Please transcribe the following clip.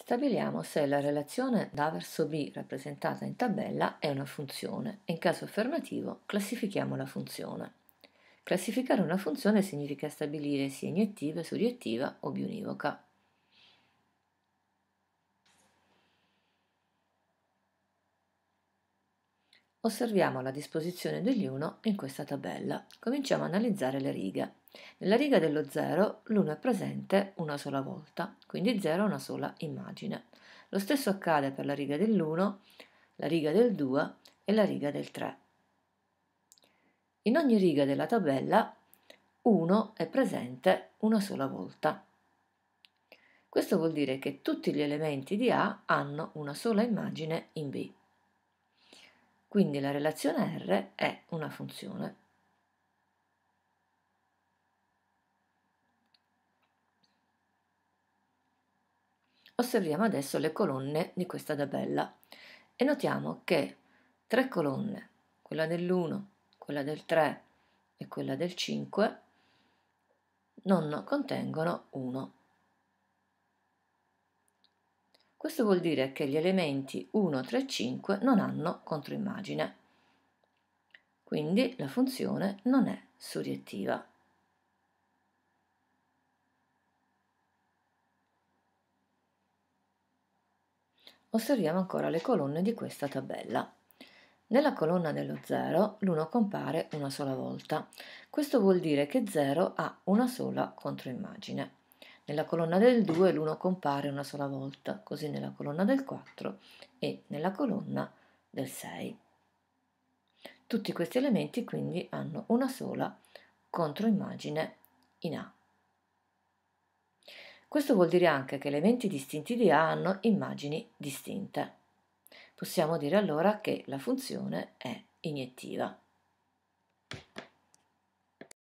Stabiliamo se la relazione da verso b rappresentata in tabella è una funzione e in caso affermativo classifichiamo la funzione. Classificare una funzione significa stabilire se è iniettiva, suriettiva o bionivoca. Osserviamo la disposizione degli 1 in questa tabella. Cominciamo ad analizzare le righe. Nella riga dello 0 l'1 è presente una sola volta, quindi 0 è una sola immagine. Lo stesso accade per la riga dell'1, la riga del 2 e la riga del 3. In ogni riga della tabella 1 è presente una sola volta. Questo vuol dire che tutti gli elementi di A hanno una sola immagine in B. Quindi la relazione R è una funzione. Osserviamo adesso le colonne di questa tabella e notiamo che tre colonne, quella dell'1, quella del 3 e quella del 5, non contengono 1. Questo vuol dire che gli elementi 1, 3, 5 non hanno controimmagine. Quindi la funzione non è suriettiva. Osserviamo ancora le colonne di questa tabella. Nella colonna dello 0 l'1 compare una sola volta. Questo vuol dire che 0 ha una sola controimmagine. Nella colonna del 2 l'1 compare una sola volta, così nella colonna del 4 e nella colonna del 6. Tutti questi elementi quindi hanno una sola controimmagine in A. Questo vuol dire anche che elementi distinti di A hanno immagini distinte. Possiamo dire allora che la funzione è iniettiva.